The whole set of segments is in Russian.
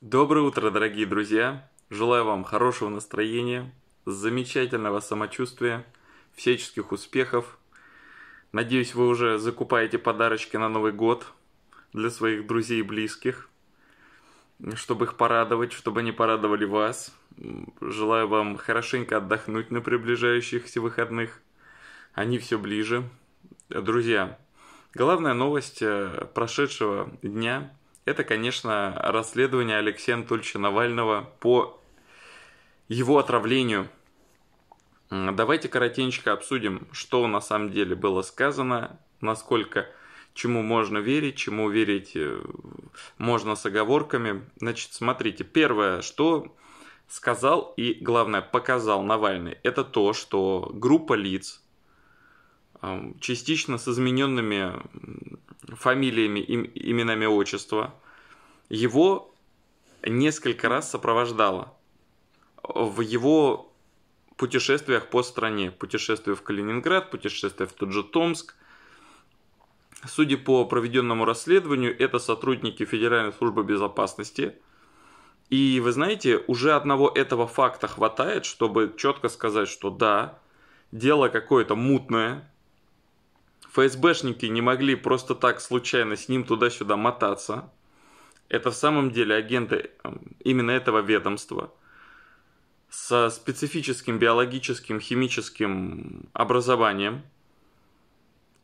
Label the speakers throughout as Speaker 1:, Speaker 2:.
Speaker 1: Доброе утро, дорогие друзья! Желаю вам хорошего настроения, замечательного самочувствия, всяческих успехов. Надеюсь, вы уже закупаете подарочки на Новый год для своих друзей и близких, чтобы их порадовать, чтобы они порадовали вас. Желаю вам хорошенько отдохнуть на приближающихся выходных. Они все ближе. Друзья, главная новость э, прошедшего дня – это, конечно, расследование Алексея Анатольевича Навального по его отравлению. Давайте коротенько обсудим, что на самом деле было сказано, насколько чему можно верить, чему верить э, можно с оговорками. Значит, смотрите, первое, что сказал и, главное, показал Навальный, это то, что группа лиц, частично с измененными фамилиями, и именами отчества, его несколько раз сопровождала в его путешествиях по стране. Путешествие в Калининград, путешествие в тот же Томск. Судя по проведенному расследованию, это сотрудники Федеральной службы безопасности. И вы знаете, уже одного этого факта хватает, чтобы четко сказать, что да, дело какое-то мутное. ФСБшники не могли просто так случайно с ним туда-сюда мотаться. Это в самом деле агенты эм, именно этого ведомства со специфическим биологическим, химическим образованием.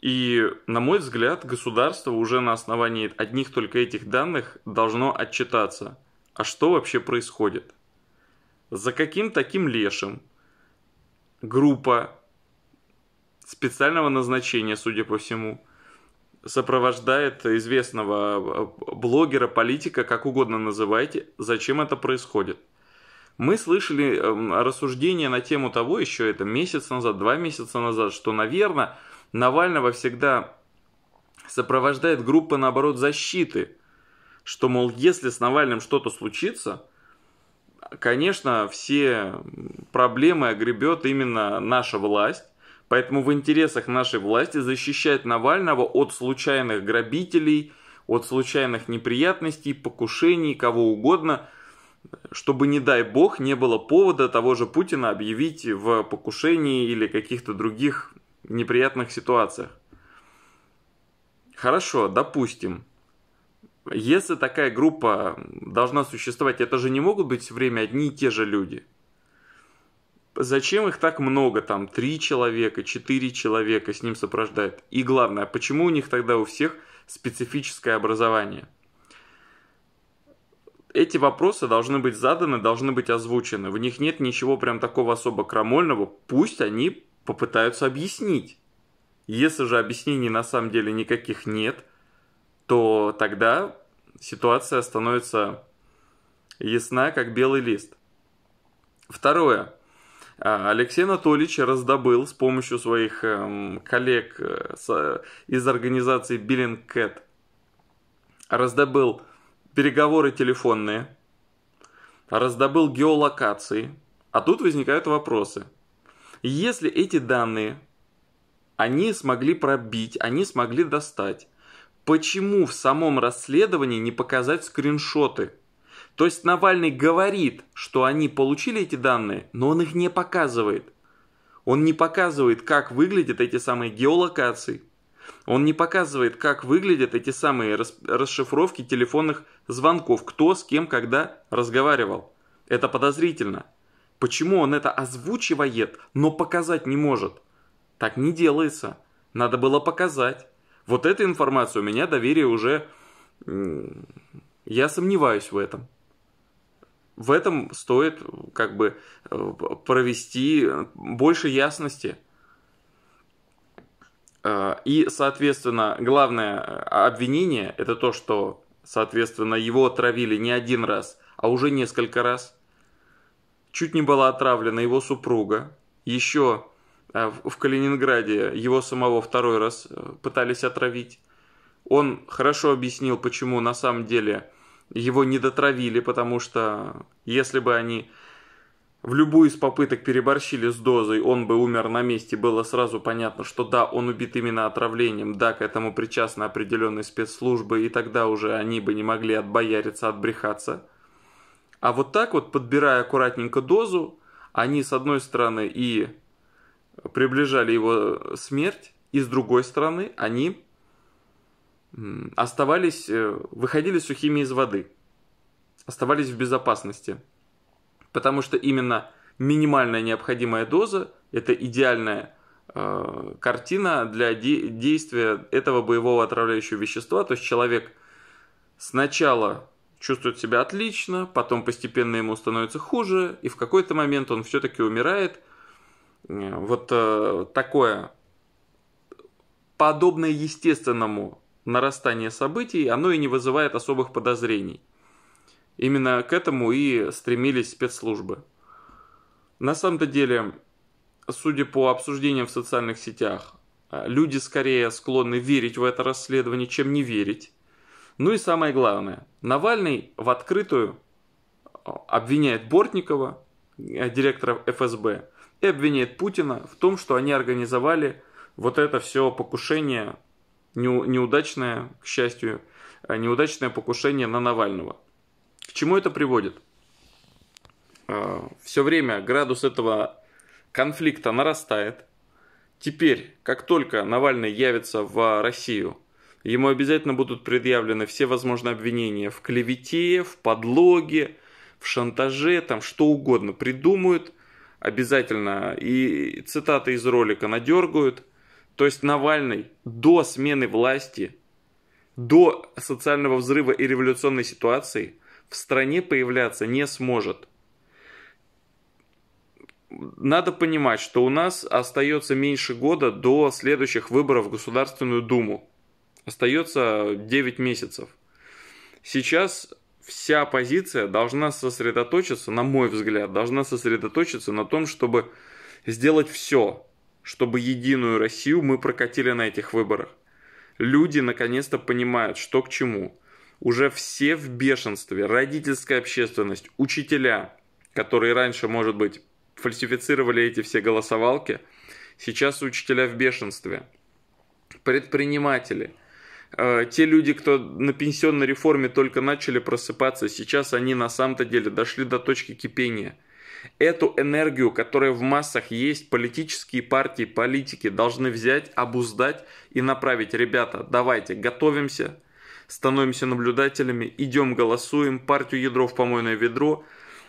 Speaker 1: И, на мой взгляд, государство уже на основании одних только этих данных должно отчитаться. А что вообще происходит? За каким таким лешим группа специального назначения, судя по всему, сопровождает известного э, блогера, политика, как угодно называйте, зачем это происходит. Мы слышали эм, рассуждения на тему того еще это месяц назад, два месяца назад, что, наверное, Навального всегда сопровождает группа, наоборот, защиты, что, мол, если с Навальным что-то случится, конечно, все проблемы огребет именно наша власть, Поэтому в интересах нашей власти защищать Навального от случайных грабителей, от случайных неприятностей, покушений, кого угодно, чтобы, не дай бог, не было повода того же Путина объявить в покушении или каких-то других неприятных ситуациях. Хорошо, допустим. Если такая группа должна существовать, это же не могут быть все время одни и те же люди – Зачем их так много, там, три человека, четыре человека с ним сопровождают? И главное, а почему у них тогда у всех специфическое образование? Эти вопросы должны быть заданы, должны быть озвучены. В них нет ничего прям такого особо крамольного. Пусть они попытаются объяснить. Если же объяснений на самом деле никаких нет, то тогда ситуация становится ясна, как белый лист. Второе. А, Алексей Анатольевич раздобыл с помощью своих эм, коллег э, из организации Cat раздобыл переговоры телефонные, раздобыл геолокации. А тут возникают вопросы. Если эти данные они смогли пробить, они смогли достать, почему в самом расследовании не показать скриншоты – то есть Навальный говорит, что они получили эти данные, но он их не показывает. Он не показывает, как выглядят эти самые геолокации. Он не показывает, как выглядят эти самые расшифровки телефонных звонков, кто с кем когда разговаривал. Это подозрительно. Почему он это озвучивает, но показать не может? Так не делается. Надо было показать. Вот эта информация у меня доверие уже... Я сомневаюсь в этом в этом стоит как бы э, провести больше ясности. Э, и, соответственно, главное э, обвинение – это то, что, соответственно, его отравили не один раз, а уже несколько раз. Чуть не была отравлена его супруга. Еще в Калининграде его самого второй раз пытались отравить. Он хорошо объяснил, почему на самом деле – его не дотравили, потому что если бы они в любую из попыток переборщили с дозой, он бы умер на месте, было сразу понятно, что да, он убит именно отравлением, да, к этому причастны определенные спецслужбы, и тогда уже они бы не могли отбояриться, отбрехаться. А вот так вот, подбирая аккуратненько дозу, они с одной стороны и приближали его смерть, и с другой стороны они оставались, э, выходили сухими из воды, оставались в безопасности. Потому что именно минимальная необходимая доза – это идеальная э, картина для де действия этого боевого отравляющего вещества. То есть человек сначала чувствует себя отлично, потом постепенно ему становится хуже, и в какой-то момент он все-таки умирает. Э, вот э, такое подобное естественному нарастание событий, оно и не вызывает особых подозрений. Именно к этому и стремились спецслужбы. На самом-то деле, судя по обсуждениям в социальных сетях, люди скорее склонны верить в это расследование, чем не верить. Ну и самое главное, Навальный в открытую а, обвиняет Бортникова, э, директора ФСБ, и обвиняет Путина в том, что они организовали вот это все покушение неудачное, к счастью, э, неудачное покушение на Навального. К чему это приводит? Э, все время градус этого конфликта нарастает. Теперь, как только Навальный явится в Россию, ему обязательно будут предъявлены все возможные обвинения в клевете, в подлоге, в шантаже, там что угодно придумают обязательно. И цитаты из ролика надергают – то есть Навальный до смены власти, до социального взрыва и революционной ситуации в стране появляться не сможет. Надо понимать, что у нас остается меньше года до следующих выборов в Государственную Думу. Остается 9 месяцев. Сейчас вся оппозиция должна сосредоточиться, на мой взгляд, должна сосредоточиться на том, чтобы сделать все, чтобы единую Россию мы прокатили на этих выборах. Люди наконец-то понимают, что к чему. Уже все в бешенстве, родительская общественность, учителя, которые раньше, может быть, фальсифицировали эти все голосовалки, сейчас учителя в бешенстве, предприниматели, э, те люди, кто на пенсионной реформе только начали просыпаться, сейчас они на самом-то деле дошли до точки кипения – Эту энергию, которая в массах есть, политические партии, политики должны взять, обуздать и направить. Ребята, давайте, готовимся, становимся наблюдателями, идем голосуем, партию ядро в помойное ведро.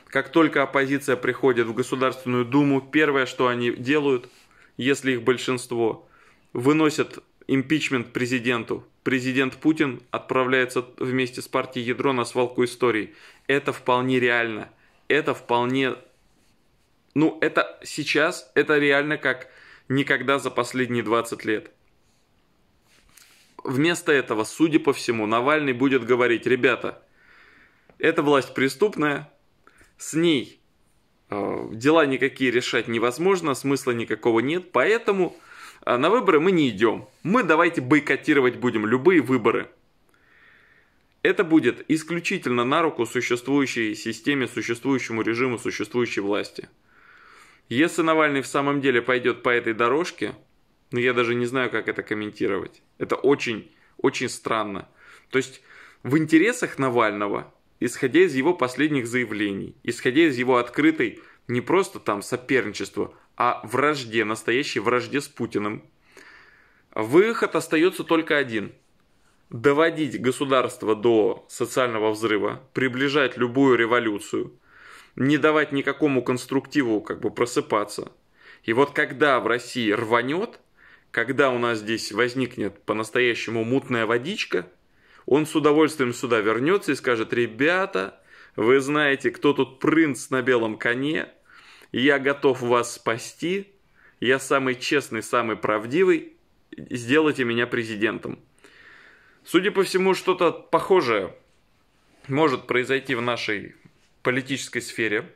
Speaker 1: Как только оппозиция приходит в Государственную Думу, первое, что они делают, если их большинство, выносят импичмент президенту. Президент Путин отправляется вместе с партией Ядро на свалку истории. Это вполне реально. Это вполне ну, это сейчас, это реально как никогда за последние 20 лет. Вместо этого, судя по всему, Навальный будет говорить, ребята, эта власть преступная, с ней э, дела никакие решать невозможно, смысла никакого нет, поэтому э, на выборы мы не идем. Мы давайте бойкотировать будем любые выборы. Это будет исключительно на руку существующей системе, существующему режиму, существующей власти. Если Навальный в самом деле пойдет по этой дорожке, ну я даже не знаю, как это комментировать. Это очень, очень странно. То есть в интересах Навального, исходя из его последних заявлений, исходя из его открытой не просто там соперничества, а вражде, настоящей вражде с Путиным, выход остается только один – доводить государство до социального взрыва, приближать любую революцию – не давать никакому конструктиву как бы просыпаться. И вот когда в России рванет, когда у нас здесь возникнет по-настоящему мутная водичка, он с удовольствием сюда вернется и скажет, ребята, вы знаете, кто тут принц на белом коне, я готов вас спасти, я самый честный, самый правдивый, сделайте меня президентом. Судя по всему, что-то похожее может произойти в нашей политической сфере.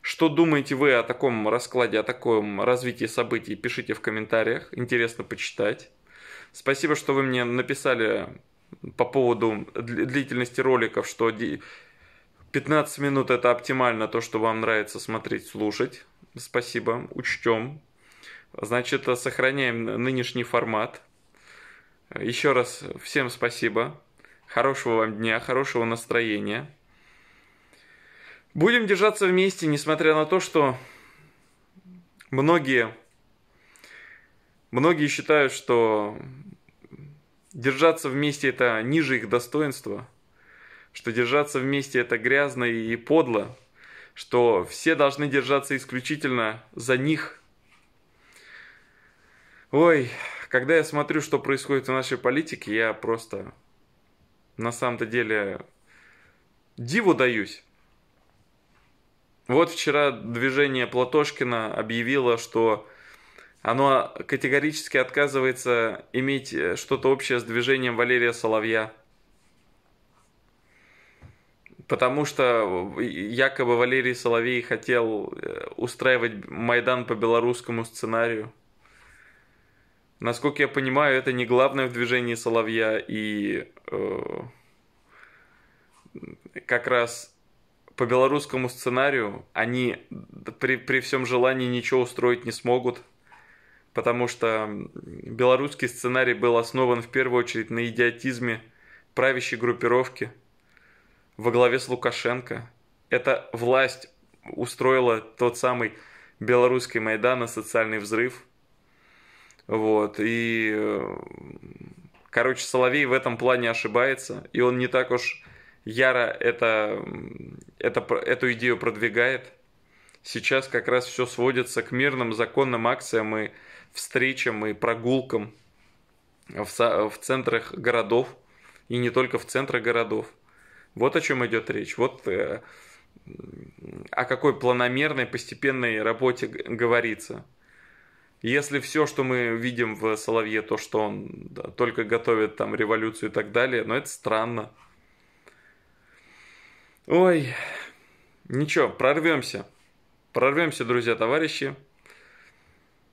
Speaker 1: Что думаете вы о таком раскладе, о таком развитии событий, пишите в комментариях, интересно почитать. Спасибо, что вы мне написали по поводу длительности роликов, что 15 минут это оптимально то, что вам нравится смотреть, слушать. Спасибо, учтем. Значит, сохраняем нынешний формат. Еще раз всем спасибо. Хорошего вам дня, хорошего настроения. Будем держаться вместе, несмотря на то, что многие, многие считают, что держаться вместе это ниже их достоинства, что держаться вместе это грязно и подло, что все должны держаться исключительно за них. Ой, когда я смотрю, что происходит в нашей политике, я просто на самом-то деле диву даюсь. Вот вчера движение Платошкина объявило, что оно категорически отказывается иметь э, что-то общее с движением Валерия Соловья. Потому что э, якобы Валерий Соловей хотел э, устраивать Майдан по белорусскому сценарию. Насколько я понимаю, это не главное в движении Соловья, и э, как раз по белорусскому сценарию они при, при всем желании ничего устроить не смогут, потому что белорусский сценарий был основан в первую очередь на идиотизме правящей группировки во главе с Лукашенко. Эта власть устроила тот самый белорусский Майдан и социальный взрыв. Вот, и, короче, Соловей в этом плане ошибается, и он не так уж яро это это, эту идею продвигает. Сейчас как раз все сводится к мирным законным акциям и встречам и прогулкам в, в центрах городов и не только в центрах городов. Вот о чем идет речь. Вот э, о какой планомерной, постепенной работе говорится. Если все, что мы видим в Соловье, то, что он только готовит там революцию и так далее, но это странно. Ой, ничего, прорвемся. Прорвемся, друзья, товарищи.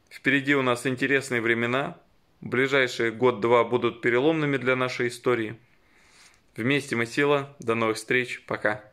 Speaker 1: Впереди у нас интересные времена. Ближайшие год-два будут переломными для нашей истории. Вместе мы сила. До новых встреч. Пока.